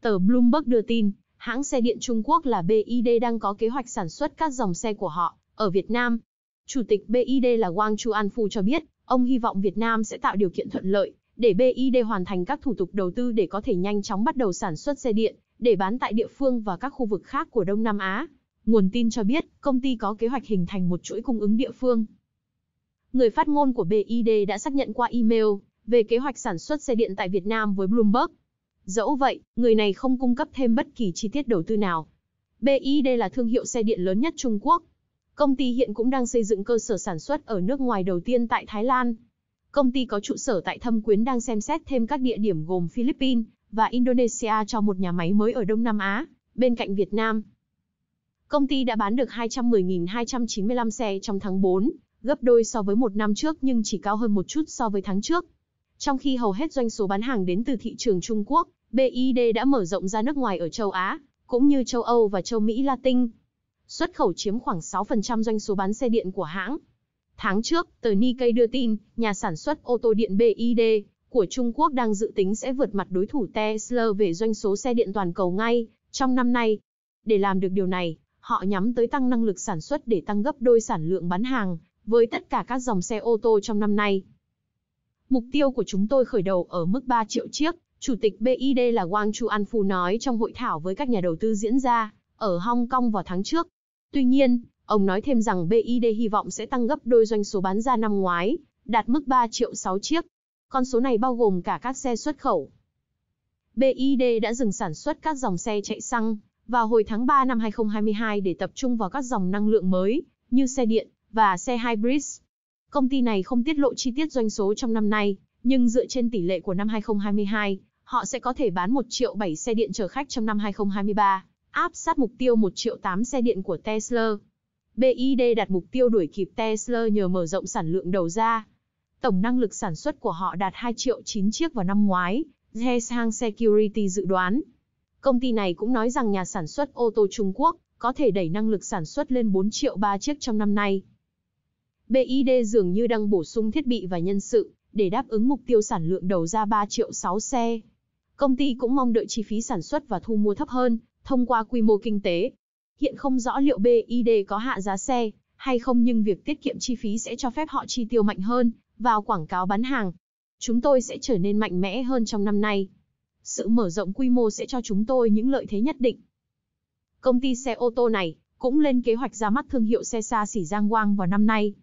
Tờ Bloomberg đưa tin, hãng xe điện Trung Quốc là BYD đang có kế hoạch sản xuất các dòng xe của họ ở Việt Nam. Chủ tịch BYD là Wang Chu An Phu cho biết, ông hy vọng Việt Nam sẽ tạo điều kiện thuận lợi để BYD hoàn thành các thủ tục đầu tư để có thể nhanh chóng bắt đầu sản xuất xe điện để bán tại địa phương và các khu vực khác của Đông Nam Á. Nguồn tin cho biết, công ty có kế hoạch hình thành một chuỗi cung ứng địa phương. Người phát ngôn của BYD đã xác nhận qua email về kế hoạch sản xuất xe điện tại Việt Nam với Bloomberg Dẫu vậy, người này không cung cấp thêm bất kỳ chi tiết đầu tư nào. BYD là thương hiệu xe điện lớn nhất Trung Quốc. Công ty hiện cũng đang xây dựng cơ sở sản xuất ở nước ngoài đầu tiên tại Thái Lan. Công ty có trụ sở tại Thâm Quyến đang xem xét thêm các địa điểm gồm Philippines và Indonesia cho một nhà máy mới ở Đông Nam Á, bên cạnh Việt Nam. Công ty đã bán được 210.295 xe trong tháng 4, gấp đôi so với một năm trước nhưng chỉ cao hơn một chút so với tháng trước. Trong khi hầu hết doanh số bán hàng đến từ thị trường Trung Quốc, BID đã mở rộng ra nước ngoài ở châu Á, cũng như châu Âu và châu Mỹ Latin. Xuất khẩu chiếm khoảng 6% doanh số bán xe điện của hãng. Tháng trước, tờ Nikkei đưa tin, nhà sản xuất ô tô điện BID của Trung Quốc đang dự tính sẽ vượt mặt đối thủ Tesla về doanh số xe điện toàn cầu ngay trong năm nay. Để làm được điều này, họ nhắm tới tăng năng lực sản xuất để tăng gấp đôi sản lượng bán hàng với tất cả các dòng xe ô tô trong năm nay. Mục tiêu của chúng tôi khởi đầu ở mức 3 triệu chiếc, Chủ tịch BID là Wang Chu An Phu nói trong hội thảo với các nhà đầu tư diễn ra ở Hong Kong vào tháng trước. Tuy nhiên, ông nói thêm rằng BID hy vọng sẽ tăng gấp đôi doanh số bán ra năm ngoái, đạt mức 3 triệu 6 chiếc. Con số này bao gồm cả các xe xuất khẩu. BID đã dừng sản xuất các dòng xe chạy xăng vào hồi tháng 3 năm 2022 để tập trung vào các dòng năng lượng mới như xe điện và xe hybrid. Công ty này không tiết lộ chi tiết doanh số trong năm nay, nhưng dựa trên tỷ lệ của năm 2022, họ sẽ có thể bán 1 triệu 7 xe điện chở khách trong năm 2023, áp sát mục tiêu 1 triệu 8 xe điện của Tesla. BID đặt mục tiêu đuổi kịp Tesla nhờ mở rộng sản lượng đầu ra. Tổng năng lực sản xuất của họ đạt 2 triệu 9 chiếc vào năm ngoái, Zheshang Security dự đoán. Công ty này cũng nói rằng nhà sản xuất ô tô Trung Quốc có thể đẩy năng lực sản xuất lên 4 triệu 3 chiếc trong năm nay. BID dường như đang bổ sung thiết bị và nhân sự để đáp ứng mục tiêu sản lượng đầu ra 3 triệu 6 xe. Công ty cũng mong đợi chi phí sản xuất và thu mua thấp hơn thông qua quy mô kinh tế. Hiện không rõ liệu BID có hạ giá xe hay không nhưng việc tiết kiệm chi phí sẽ cho phép họ chi tiêu mạnh hơn vào quảng cáo bán hàng. Chúng tôi sẽ trở nên mạnh mẽ hơn trong năm nay. Sự mở rộng quy mô sẽ cho chúng tôi những lợi thế nhất định. Công ty xe ô tô này cũng lên kế hoạch ra mắt thương hiệu xe xa xỉ Giang Quang vào năm nay.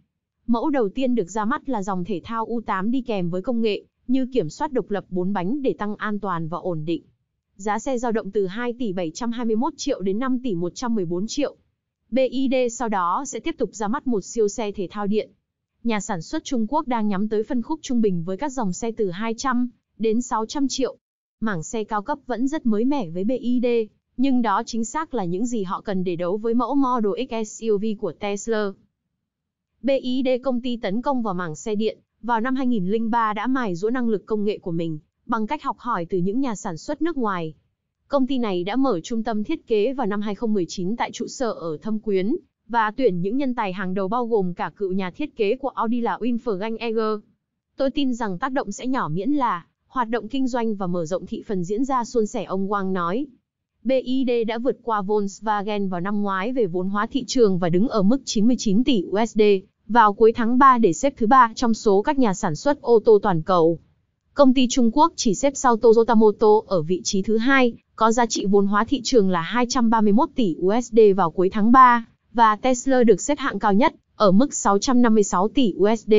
Mẫu đầu tiên được ra mắt là dòng thể thao U8 đi kèm với công nghệ, như kiểm soát độc lập 4 bánh để tăng an toàn và ổn định. Giá xe dao động từ 2 tỷ 721 triệu đến 5 tỷ 114 triệu. BID sau đó sẽ tiếp tục ra mắt một siêu xe thể thao điện. Nhà sản xuất Trung Quốc đang nhắm tới phân khúc trung bình với các dòng xe từ 200 đến 600 triệu. Mảng xe cao cấp vẫn rất mới mẻ với BID, nhưng đó chính xác là những gì họ cần để đấu với mẫu Model X SUV của Tesla. BID công ty tấn công vào mảng xe điện, vào năm 2003 đã mài giũa năng lực công nghệ của mình bằng cách học hỏi từ những nhà sản xuất nước ngoài. Công ty này đã mở trung tâm thiết kế vào năm 2019 tại trụ sở ở Thâm Quyến và tuyển những nhân tài hàng đầu bao gồm cả cựu nhà thiết kế của Audi là Winfgang Eger. Tôi tin rằng tác động sẽ nhỏ miễn là hoạt động kinh doanh và mở rộng thị phần diễn ra suôn sẻ ông Wang nói. BID đã vượt qua Volkswagen vào năm ngoái về vốn hóa thị trường và đứng ở mức 99 tỷ USD, vào cuối tháng 3 để xếp thứ ba trong số các nhà sản xuất ô tô toàn cầu. Công ty Trung Quốc chỉ xếp sau Toyota Motor ở vị trí thứ hai, có giá trị vốn hóa thị trường là 231 tỷ USD vào cuối tháng 3, và Tesla được xếp hạng cao nhất, ở mức 656 tỷ USD.